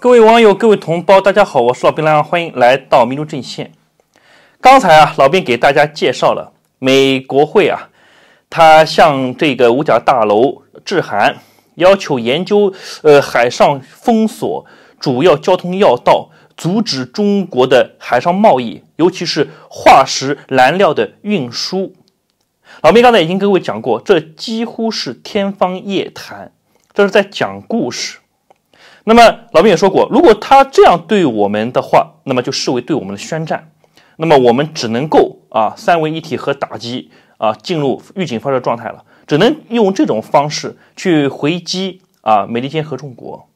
各位网友，各位同胞，大家好，我是老兵啦，欢迎来到民族阵线。刚才啊，老兵给大家介绍了美国会啊，他向这个五角大楼致函，要求研究呃海上封锁主要交通要道，阻止中国的海上贸易，尤其是化石燃料的运输。老兵刚才经跟各位讲过，这几乎是天方夜谭，这是在讲故事。那么，老兵也说过，如果他这样对我们的话，那么就视为对我们的宣战。那么，我们只能够啊，三位一体和打击啊，进入预警发射状态了，只能用这种方式去回击啊，美利坚合众国。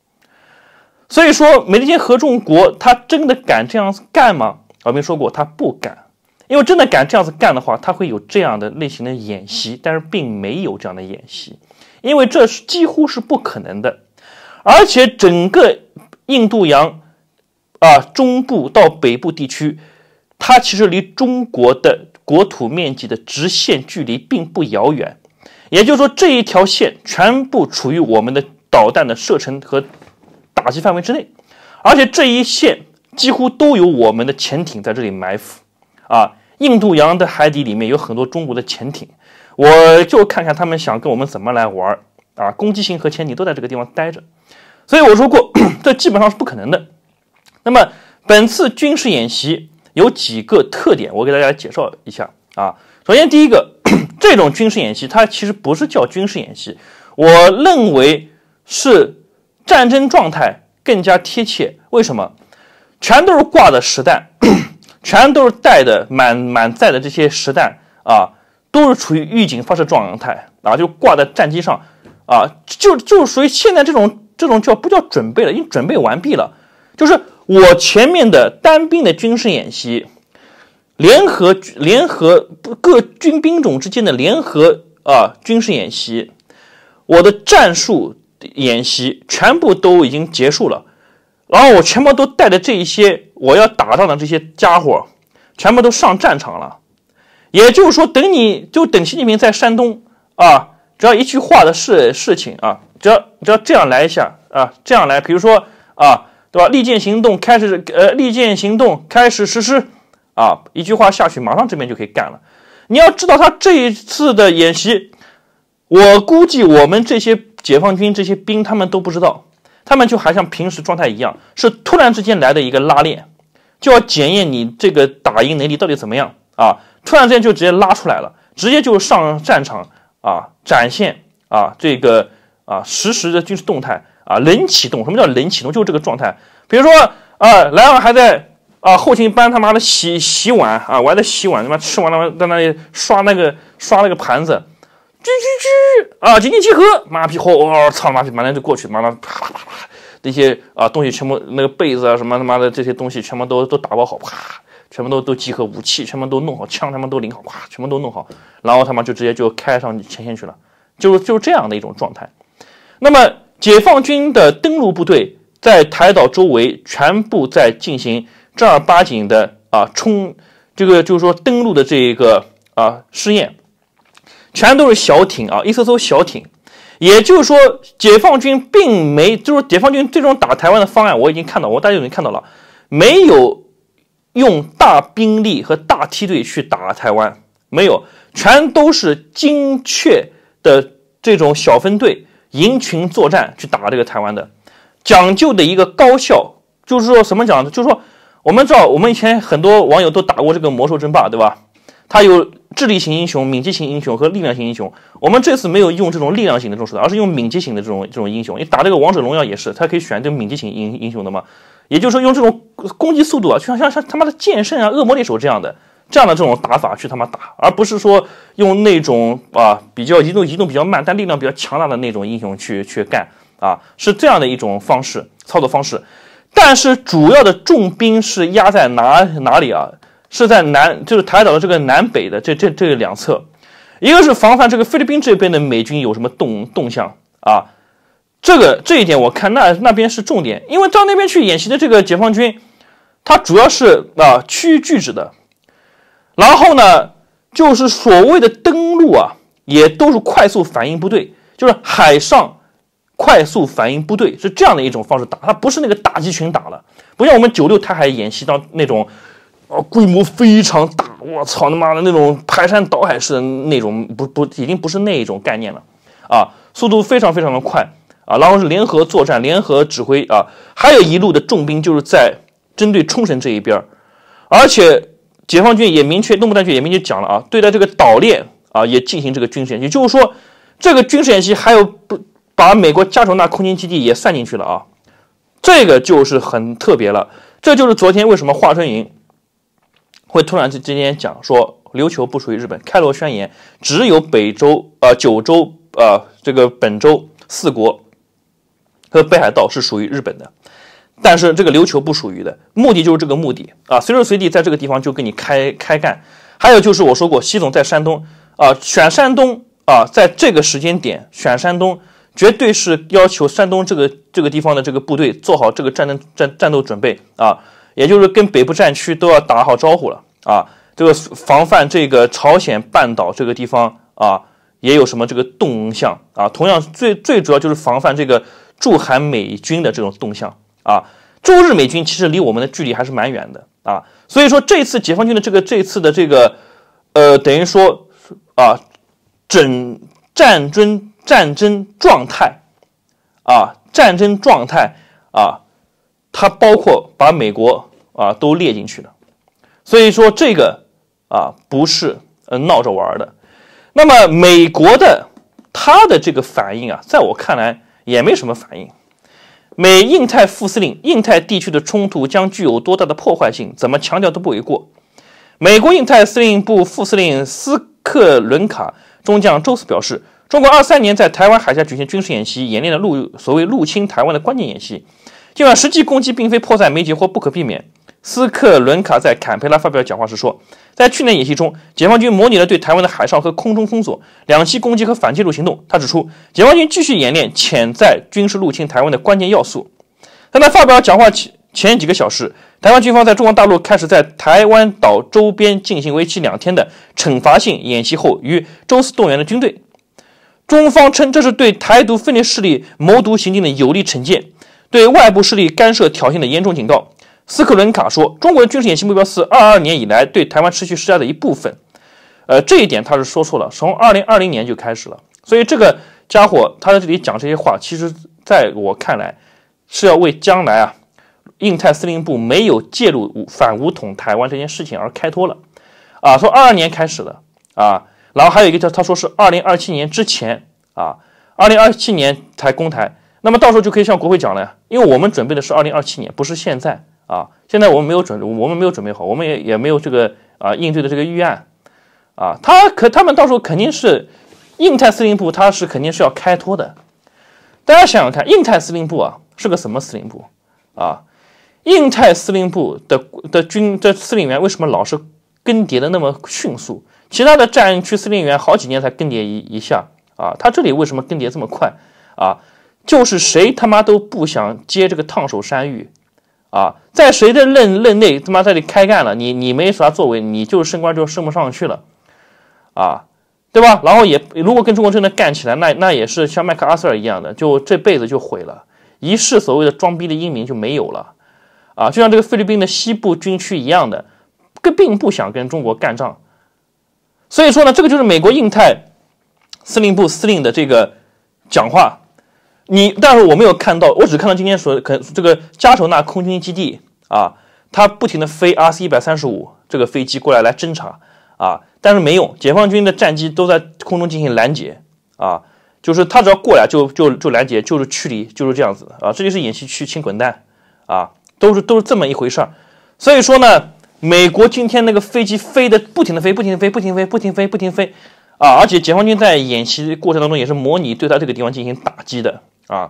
所以说，美利坚合众国他真的敢这样子干吗？老兵说过，他不敢，因为真的敢这样子干的话，他会有这样的类型的演习，但是并没有这样的演习，因为这是几乎是不可能的。而且整个印度洋，啊，中部到北部地区，它其实离中国的国土面积的直线距离并不遥远。也就是说，这一条线全部处于我们的导弹的射程和打击范围之内。而且这一线几乎都有我们的潜艇在这里埋伏，啊，印度洋的海底里面有很多中国的潜艇，我就看看他们想跟我们怎么来玩儿。啊，攻击性核潜艇都在这个地方待着，所以我说过，这基本上是不可能的。那么，本次军事演习有几个特点，我给大家介绍一下啊。首先，第一个，这种军事演习它其实不是叫军事演习，我认为是战争状态更加贴切。为什么？全都是挂的实弹，全都是带的满满载的这些实弹啊，都是处于预警发射状态啊，就挂在战机上。啊，就就属于现在这种这种叫不叫准备了？已经准备完毕了，就是我前面的单兵的军事演习，联合联合各军兵种之间的联合啊军事演习，我的战术演习全部都已经结束了，然后我全部都带着这一些我要打仗的这些家伙，全部都上战场了。也就是说，等你就等习近平在山东啊。只要一句话的事事情啊，只要只要这样来一下啊，这样来，比如说啊，对吧？利剑行动开始，呃，利剑行动开始实施啊，一句话下去，马上这边就可以干了。你要知道，他这一次的演习，我估计我们这些解放军这些兵他们都不知道，他们就还像平时状态一样，是突然之间来的一个拉练，就要检验你这个打赢能力到底怎么样啊！突然之间就直接拉出来了，直接就上战场。啊，展现啊这个啊实时的军事动态啊，冷启动。什么叫冷启动？就是这个状态。比如说啊，来昂还在啊后勤班他妈的洗洗碗啊，我还在洗碗，他妈吃完他妈在那里刷那个刷那个盘子，吱吱吱啊，紧急集合，妈逼，吼，我操，妈逼，马上就过去，马上啪啪啪啪，那些啊东西全部那个被子啊什么他妈的这些东西全部都都打包好，啪。全部都都集合武器，全部都弄好枪，他们都领好，咵，全部都弄好，然后他妈就直接就开上前线去了，就是就是这样的一种状态。那么解放军的登陆部队在台岛周围全部在进行正儿八经的啊冲，这个就是说登陆的这一个啊试验，全都是小艇啊，一艘艘小艇。也就是说，解放军并没，就是解放军最终打台湾的方案，我已经看到，我大家已经看到了，没有。用大兵力和大梯队去打台湾，没有，全都是精确的这种小分队、营群作战去打这个台湾的，讲究的一个高效，就是说什么讲呢？就是说，我们知道，我们以前很多网友都打过这个魔兽争霸，对吧？它有。智力型英雄、敏捷型英雄和力量型英雄，我们这次没有用这种力量型的这种手段，而是用敏捷型的这种这种英雄。你打这个王者荣耀也是，它可以选这敏捷型英英雄的嘛？也就是说用这种攻击速度啊，就像像像他妈的剑圣啊、恶魔猎手这样的这样的这种打法去他妈打，而不是说用那种啊比较移动移动比较慢但力量比较强大的那种英雄去去干啊，是这样的一种方式操作方式。但是主要的重兵是压在哪哪里啊？是在南，就是台岛的这个南北的这这这两侧，一个是防范这个菲律宾这边的美军有什么动动向啊，这个这一点我看那那边是重点，因为到那边去演习的这个解放军，他主要是啊区域拒止的，然后呢就是所谓的登陆啊，也都是快速反应部队，就是海上快速反应部队是这样的一种方式打，他不是那个大集群打了，不像我们九六台海演习到那种。规模非常大，我操，他妈的那种排山倒海式的那种，不不，已经不是那一种概念了啊！速度非常非常的快啊！然后是联合作战、联合指挥啊！还有一路的重兵就是在针对冲绳这一边，而且解放军也明确，东部战区也明确讲了啊，对待这个岛链啊，也进行这个军事演习。就是说，这个军事演习还有不把美国加州纳空军基地也算进去了啊？这个就是很特别了，这就是昨天为什么华春莹。会突然之间讲说琉球不属于日本。开罗宣言只有北周呃九州、呃这个本州四国和北海道是属于日本的，但是这个琉球不属于的。目的就是这个目的啊，随时随地在这个地方就跟你开开干。还有就是我说过，习总在山东啊，选山东啊，在这个时间点选山东，绝对是要求山东这个这个地方的这个部队做好这个战争战战斗准备啊。也就是跟北部战区都要打好招呼了啊，这个防范这个朝鲜半岛这个地方啊，也有什么这个动向啊？同样最最主要就是防范这个驻韩美军的这种动向啊。驻日美军其实离我们的距离还是蛮远的啊，所以说这次解放军的这个这次的这个，呃，等于说啊，整战争战争状态啊，战争状态啊。它包括把美国啊都列进去了，所以说这个啊不是嗯闹着玩的。那么美国的它的这个反应啊，在我看来也没什么反应。美印太副司令，印太地区的冲突将具有多大的破坏性，怎么强调都不为过。美国印太司令部副司令斯克伦卡中将周四表示：“中国二三年在台湾海峡举行军事演习，演练了陆所谓入侵台湾的关键演习。”尽管实际攻击并非迫在眉睫或不可避免，斯克伦卡在坎培拉发表讲话时说：“在去年演习中，解放军模拟了对台湾的海上和空中封锁、两栖攻击和反介入行动。”他指出，解放军继续演练潜在军事入侵台湾的关键要素。在发表讲话前几个小时，台湾军方在中国大陆开始在台湾岛周边进行为期两天的惩罚性演习后，于周四动员了军队。中方称这是对台独分裂势力谋独行径的有力惩戒。对外部势力干涉挑衅的严重警告，斯克伦卡说：“中国的军事演习目标是二二年以来对台湾持续施压的一部分。”呃，这一点他是说错了，从二零二零年就开始了。所以这个家伙他在这里讲这些话，其实在我看来是要为将来啊，印太司令部没有介入反武统台湾这件事情而开脱了。啊，说二二年开始的啊，然后还有一个叫他说是二零二七年之前啊，二零二七年才攻台。那么到时候就可以向国会讲了呀，因为我们准备的是二零二七年，不是现在啊。现在我们没有准，我们没有准备好，我们也也没有这个啊应对的这个预案啊。他可他们到时候肯定是，印太司令部他是肯定是要开脱的。大家想想看，印太司令部啊是个什么司令部啊？印太司令部的的军的司令员为什么老是更迭的那么迅速？其他的战区司令员好几年才更迭一一下啊，他这里为什么更迭这么快啊？就是谁他妈都不想接这个烫手山芋，啊，在谁的任任内他妈这里开干了，你你没啥作为，你就升官就升不上去了，啊，对吧？然后也如果跟中国真的干起来，那那也是像麦克阿瑟一样的，就这辈子就毁了，一世所谓的装逼的英名就没有了，啊，就像这个菲律宾的西部军区一样的，跟并不想跟中国干仗，所以说呢，这个就是美国印太司令部司令的这个讲话。你但是我没有看到，我只看到今天所肯这个加索纳空军基地啊，它不停的飞 RC 一百三十五这个飞机过来来侦察啊，但是没用，解放军的战机都在空中进行拦截啊，就是他只要过来就就就拦截，就是驱离，就是这样子啊，这就是演习区，请滚蛋啊，都是都是这么一回事儿，所以说呢，美国今天那个飞机飞的不停的飞，不停的飞，不停飞，不停飞，不停飞啊，而且解放军在演习过程当中也是模拟对他这个地方进行打击的。啊，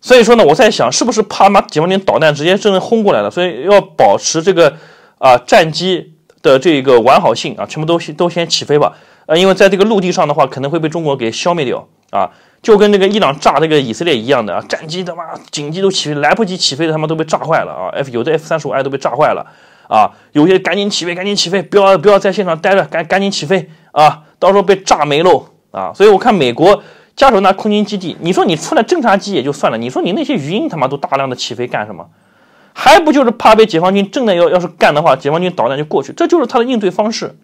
所以说呢，我在想是不是怕妈解放军导弹直接真的轰过来了，所以要保持这个啊战机的这个完好性啊，全部都都先起飞吧，呃，因为在这个陆地上的话，可能会被中国给消灭掉啊，就跟那个伊朗炸那个以色列一样的啊，战机他妈紧急都起飞，来不及起飞的他妈都被炸坏了啊，F 有的 F 三十五 I 都被炸坏了啊，有些赶紧起飞，赶紧起飞，不要不要在现场待着，赶赶紧起飞啊，到时候被炸没喽啊，所以我看美国。加手纳空军基地，你说你出来侦察机也就算了，你说你那些鱼鹰他妈都大量的起飞干什么？还不就是怕被解放军正的？要要是干的话，解放军导弹就过去，这就是他的应对方式。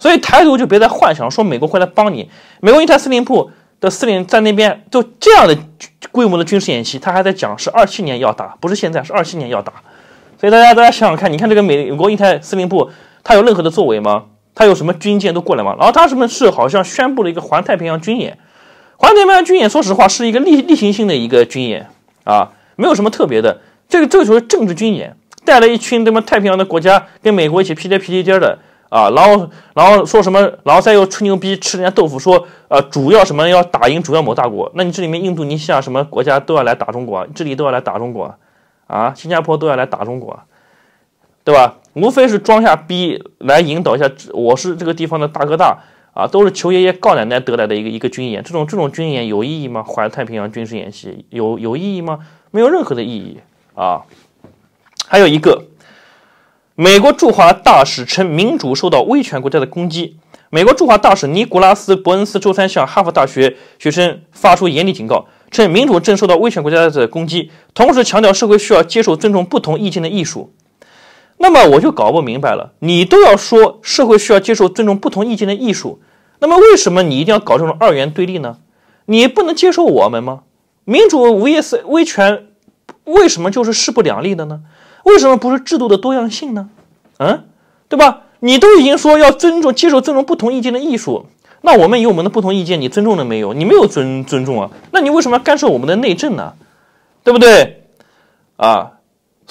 所以台独就别再幻想说美国会来帮你。美国印太司令部的司令在那边，就这样的规模的军事演习，他还在讲是二七年要打，不是现在，是二七年要打。所以大家大家想想看，你看这个美国印太司令部，他有任何的作为吗？他有什么军舰都过来吗？然后他什么是好像宣布了一个环太平洋军演？环太平洋军演，说实话是一个例例行性的一个军演啊，没有什么特别的。这个这个就是政治军演，带了一群他妈太平洋的国家跟美国一起屁颠屁颠颠的啊，然后然后说什么，然后再又吹牛逼吃人家豆腐，说呃主要什么要打赢主要某大国。那你这里面印度尼西亚什么国家都要来打中国，这里都要来打中国啊，新加坡都要来打中国，对吧？无非是装下逼来引导一下，我是这个地方的大哥大。啊，都是求爷爷告奶奶得来的一个一个军演，这种这种军演有意义吗？环太平洋军事演习有有意义吗？没有任何的意义啊！还有一个，美国驻华大使称民主受到威权国家的攻击。美国驻华大使尼古拉斯·伯恩斯周三向哈佛大学学生发出严厉警告，称民主正受到威权国家的攻击，同时强调社会需要接受尊重不同意见的艺术。那么我就搞不明白了，你都要说社会需要接受尊重不同意见的艺术，那么为什么你一定要搞这种二元对立呢？你不能接受我们吗？民主 vs 威权，为什么就是势不两立的呢？为什么不是制度的多样性呢？嗯，对吧？你都已经说要尊重、接受尊重不同意见的艺术，那我们有我们的不同意见，你尊重了没有？你没有尊尊重啊？那你为什么要干涉我们的内政呢？对不对？啊？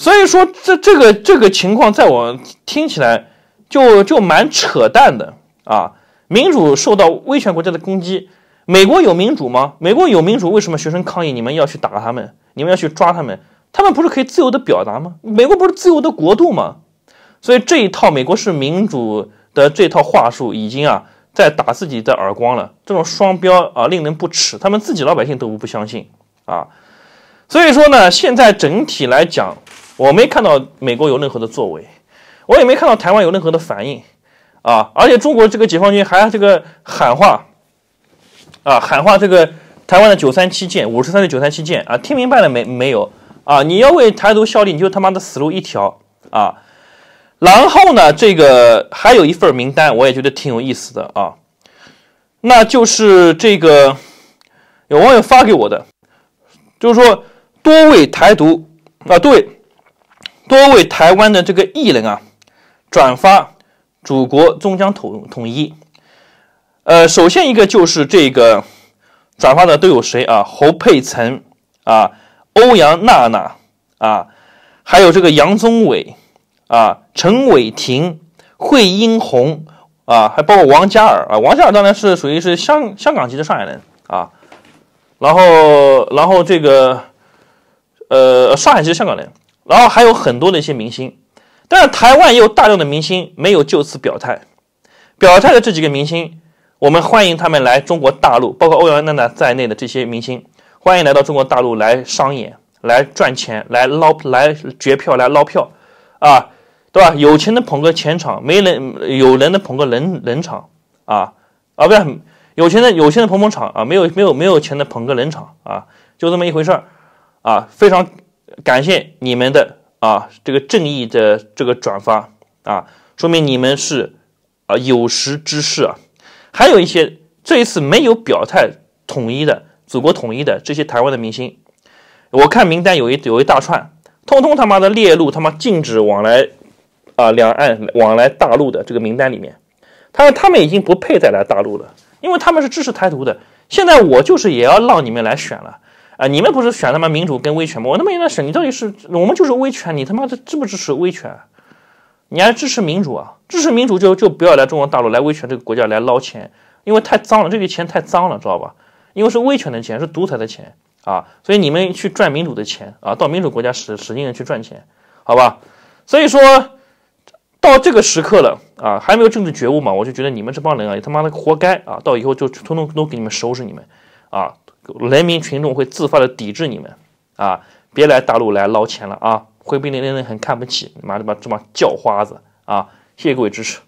所以说，这这个这个情况，在我听起来就就蛮扯淡的啊！民主受到威权国家的攻击，美国有民主吗？美国有民主，为什么学生抗议你们要去打他们，你们要去抓他们？他们不是可以自由的表达吗？美国不是自由的国度吗？所以这一套美国是民主的这套话术，已经啊在打自己的耳光了。这种双标啊，令人不齿。他们自己老百姓都不不相信啊。所以说呢，现在整体来讲，我没看到美国有任何的作为，我也没看到台湾有任何的反应，啊，而且中国这个解放军还这个喊话，啊，喊话这个台湾的九三七舰、五十三的九三七舰，啊，听明白了没？没有啊，你要为台独效力，你就他妈的死路一条啊！然后呢，这个还有一份名单，我也觉得挺有意思的啊，那就是这个有网友发给我的，就是说。多位台独啊，多位多位台湾的这个艺人啊，转发祖国终将统统一。呃，首先一个就是这个转发的都有谁啊？侯佩岑啊，欧阳娜娜啊，还有这个杨宗纬啊，陈伟霆、惠英红啊，还包括王嘉尔啊。王嘉尔当然是属于是香香港籍的上海人啊。然后，然后这个。呃，上海实香港人，然后还有很多的一些明星，但是台湾也有大量的明星没有就此表态。表态的这几个明星，我们欢迎他们来中国大陆，包括欧阳娜娜在内的这些明星，欢迎来到中国大陆来商演、来赚钱、来捞、来绝票、来捞票，啊，对吧？有钱的捧个钱场，没人有人的捧个人人场，啊啊不是有钱的有钱的捧捧场啊，没有没有没有钱的捧个人场啊，就这么一回事儿。啊，非常感谢你们的啊这个正义的这个转发啊，说明你们是啊有识之士啊。还有一些这一次没有表态统一的祖国统一的这些台湾的明星，我看名单有一有一大串，通通他妈的列入他妈禁止往来啊两岸往来大陆的这个名单里面。他他们已经不配再来大陆了，因为他们是支持台独的。现在我就是也要让你们来选了。啊，你们不是选他妈民主跟威权吗？我他妈应该选，你到底是我们就是威权，你他妈的支不支持威权？你还支持民主啊？支持民主就就不要来中国大陆来威权这个国家来捞钱，因为太脏了，这笔钱太脏了，知道吧？因为是威权的钱，是独裁的钱啊，所以你们去赚民主的钱啊，到民主国家使使劲的去赚钱，好吧？所以说到这个时刻了啊，还没有政治觉悟嘛？我就觉得你们这帮人啊，他妈的活该啊！到以后就通通都给你们收拾你们啊！人民群众会自发的抵制你们，啊，别来大陆来捞钱了啊！会被那那那很看不起，你妈的吧这帮叫花子啊！谢谢各位支持。